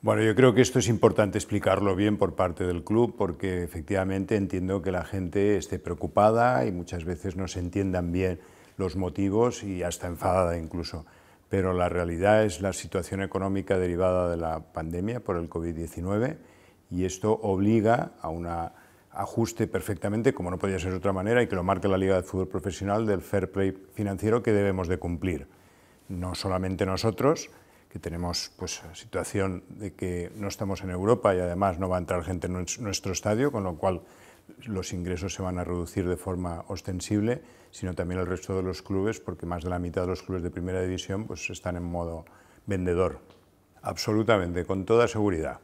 Bueno, yo creo que esto es importante explicarlo bien por parte del club porque efectivamente entiendo que la gente esté preocupada y muchas veces no se entiendan bien los motivos y hasta enfadada incluso. Pero la realidad es la situación económica derivada de la pandemia por el COVID-19 y esto obliga a un ajuste perfectamente, como no podía ser de otra manera, y que lo marque la Liga de Fútbol Profesional del fair play financiero que debemos de cumplir. No solamente nosotros, que tenemos pues situación de que no estamos en Europa y además no va a entrar gente en nuestro estadio, con lo cual los ingresos se van a reducir de forma ostensible, sino también el resto de los clubes, porque más de la mitad de los clubes de primera división pues están en modo vendedor. Absolutamente, con toda seguridad.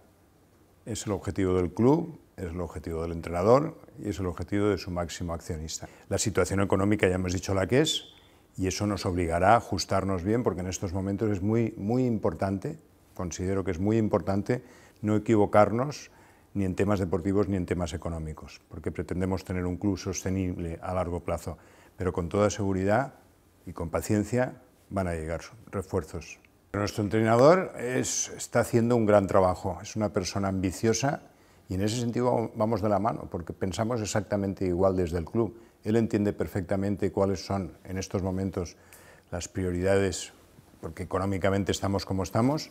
Es el objetivo del club, es el objetivo del entrenador y es el objetivo de su máximo accionista. La situación económica ya hemos dicho la que es, y eso nos obligará a ajustarnos bien porque en estos momentos es muy, muy importante, considero que es muy importante no equivocarnos ni en temas deportivos ni en temas económicos, porque pretendemos tener un club sostenible a largo plazo, pero con toda seguridad y con paciencia van a llegar refuerzos. Nuestro entrenador está haciendo un gran trabajo, es una persona ambiciosa, y en ese sentido vamos de la mano, porque pensamos exactamente igual desde el club. Él entiende perfectamente cuáles son en estos momentos las prioridades, porque económicamente estamos como estamos,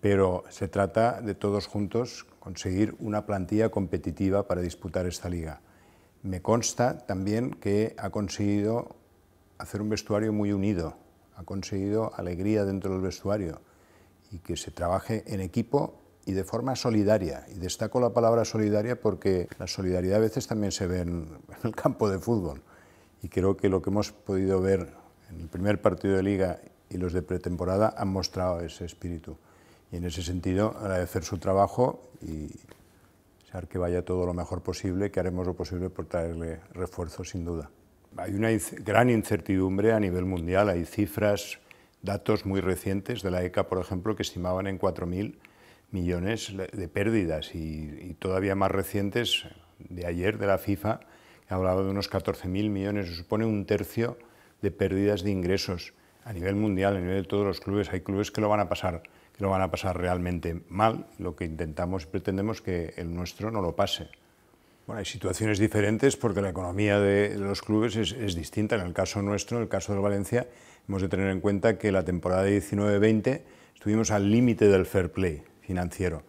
pero se trata de todos juntos conseguir una plantilla competitiva para disputar esta liga. Me consta también que ha conseguido hacer un vestuario muy unido, ha conseguido alegría dentro del vestuario y que se trabaje en equipo y de forma solidaria. Y destaco la palabra solidaria porque la solidaridad a veces también se ve en, el campo de fútbol. Y creo que lo que hemos podido ver en el primer partido de liga y los de pretemporada han mostrado ese espíritu. Y en ese sentido, agradecer su trabajo y desear que vaya todo lo mejor posible, que haremos lo posible por traerle refuerzos sin duda. Hay una gran incertidumbre a nivel mundial, hay cifras, datos muy recientes de la ECA, por ejemplo, que estimaban en 4.000 millones de pérdidas y, todavía más recientes de ayer de la FIFA, que hablado de unos 14.000 millones, supone un tercio de pérdidas de ingresos a nivel mundial, a nivel de todos los clubes. Hay clubes que lo van a pasar, que lo van a pasar realmente mal. Lo que intentamos y pretendemos que el nuestro no lo pase. Bueno, hay situaciones diferentes porque la economía de los clubes es, es distinta. En el caso nuestro, en el caso del Valencia, hemos de tener en cuenta que la temporada 19-20 estuvimos al límite del fair play financiero.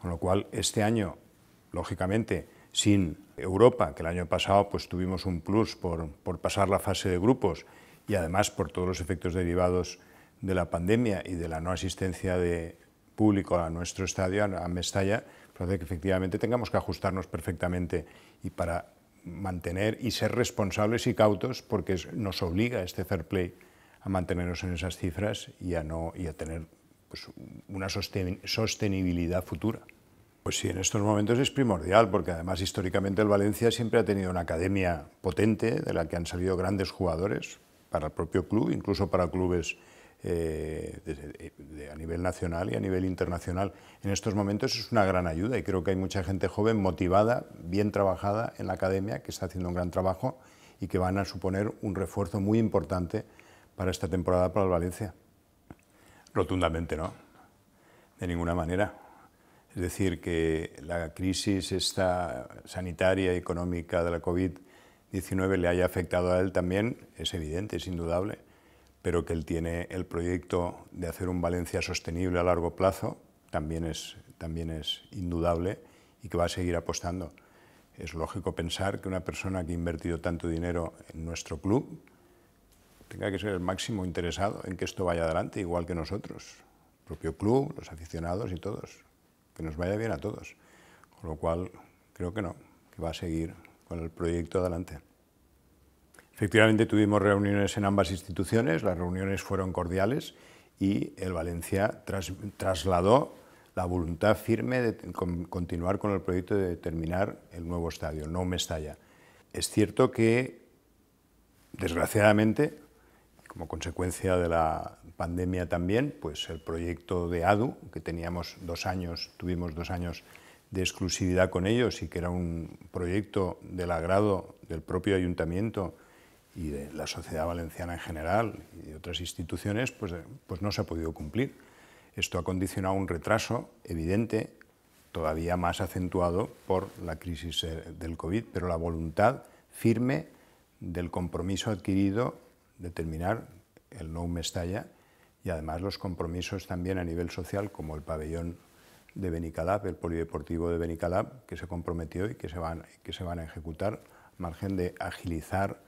Con lo cual, este año, lógicamente, sin Europa, que el año pasado pues, tuvimos un plus por, por pasar la fase de grupos y además por todos los efectos derivados de la pandemia y de la no asistencia de público a nuestro estadio, a Mestalla, pues hace que efectivamente tengamos que ajustarnos perfectamente y para mantener y ser responsables y cautos porque nos obliga este fair play a mantenernos en esas cifras y a, no, y a tener pues, una sostenibilidad futura. Pues sí, en estos momentos es primordial, porque además históricamente el Valencia siempre ha tenido una academia potente de la que han salido grandes jugadores para el propio club, incluso para clubes eh, a nivel nacional y a nivel internacional. En estos momentos es una gran ayuda y creo que hay mucha gente joven motivada, bien trabajada en la academia, que está haciendo un gran trabajo y que van a suponer un refuerzo muy importante para esta temporada para el Valencia. Rotundamente no, de ninguna manera. Es decir, que la crisis esta sanitaria y económica de la COVID-19 le haya afectado a él también, es evidente, es indudable, pero que él tiene el proyecto de hacer un Valencia sostenible a largo plazo, también también es indudable y que va a seguir apostando. Es lógico pensar que una persona que ha invertido tanto dinero en nuestro club, tenga que ser el máximo interesado en que esto vaya adelante, igual que nosotros, el propio club, los aficionados y todos, que nos vaya bien a todos. Con lo cual, creo que no, que va a seguir con el proyecto adelante. Efectivamente, tuvimos reuniones en ambas instituciones, las reuniones fueron cordiales y el Valencia tras, trasladó la voluntad firme de continuar con el proyecto de terminar el nuevo estadio, no me Mestalla. Es cierto que, desgraciadamente, como consecuencia de la pandemia también, pues el proyecto de ADU, que teníamos dos años, tuvimos dos años de exclusividad con ellos y que era un proyecto del agrado del propio ayuntamiento y de la sociedad valenciana en general y de otras instituciones, pues, eh, pues no se ha podido cumplir. Esto ha condicionado un retraso evidente, todavía más acentuado por la crisis eh, del COVID, pero la voluntad firme del compromiso adquirido determinar el me Mestalla y además los compromisos también a nivel social, como el pabellón de Benicalap, el polideportivo de Benicalap, que se comprometió y que se van, que se van a ejecutar, margen de agilizar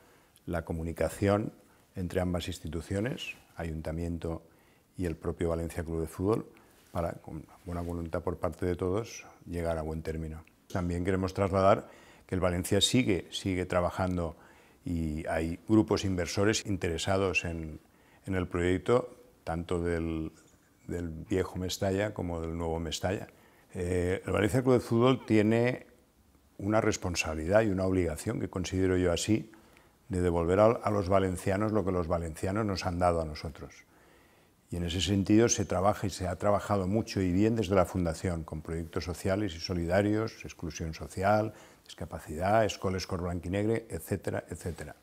la comunicación entre ambas instituciones, ayuntamiento y el propio Valencia Club de Fútbol, para, con buena voluntad por parte de todos, llegar a buen término. También queremos trasladar que el Valencia sigue, sigue trabajando y hay grupos inversores interesados en, el proyecto, tanto del, viejo Mestalla como del nuevo Mestalla. Eh, el Valencia Club de Fútbol tiene una responsabilidad y una obligación, que considero yo así, de devolver a los valencianos lo que los valencianos nos han dado a nosotros. Y en ese sentido se trabaja y se ha trabajado mucho y bien desde la Fundación, con proyectos sociales y solidarios, exclusión social, discapacidad, escoles blanquinegre, etcétera, etcétera.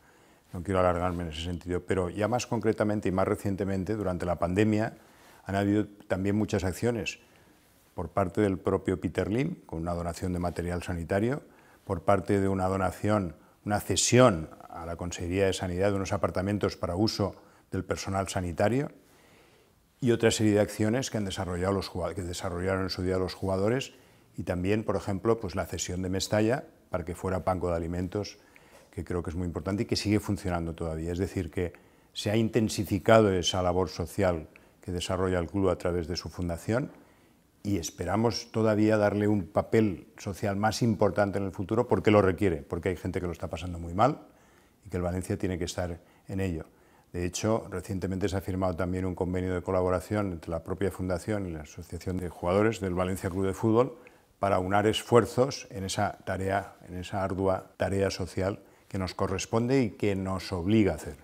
No quiero alargarme en ese sentido, pero ya más concretamente y más recientemente, durante la pandemia, han habido también muchas acciones por parte del propio Peter Lim, con una donación de material sanitario, por parte de una donación, una cesión a la Consejería de Sanidad de unos apartamentos para uso del personal sanitario, y otra serie de acciones que, han desarrollado los, que desarrollaron en su día los jugadores y también, por ejemplo, pues la cesión de Mestalla para que fuera banco de alimentos, que creo que es muy importante y que sigue funcionando todavía. Es decir, que se ha intensificado esa labor social que desarrolla el club a través de su fundación y esperamos todavía darle un papel social más importante en el futuro porque lo requiere, porque hay gente que lo está pasando muy mal y que el Valencia tiene que estar en ello. De hecho, recientemente se ha firmado también un convenio de colaboración entre la propia Fundación y la Asociación de Jugadores del Valencia Club de Fútbol para unar esfuerzos en esa tarea, en esa ardua tarea social que nos corresponde y que nos obliga a hacer.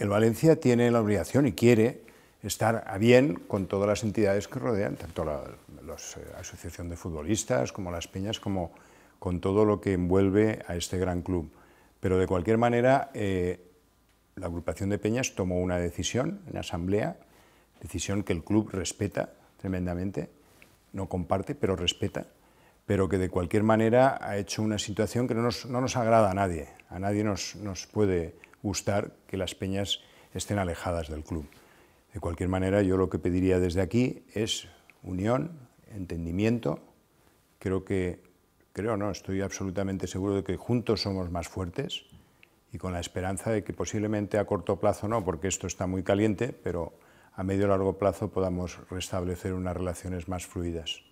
El Valencia tiene la obligación y quiere estar a bien con todas las entidades que rodean, tanto la, eh, Asociación de Futbolistas como las Peñas, como con todo lo que envuelve a este gran club. Pero de cualquier manera, eh, la agrupación de peñas tomó una decisión en asamblea, decisión que el club respeta tremendamente, no comparte, pero respeta, pero que de cualquier manera ha hecho una situación que no nos, agrada a nadie. A nadie nos, puede gustar que las peñas estén alejadas del club. De cualquier manera, yo lo que pediría desde aquí es unión, entendimiento. Creo que, creo no, estoy absolutamente seguro de que juntos somos más fuertes y con la esperanza de que posiblemente a corto plazo no, porque esto está muy caliente, pero a medio y largo plazo podamos restablecer unas relaciones más fluidas.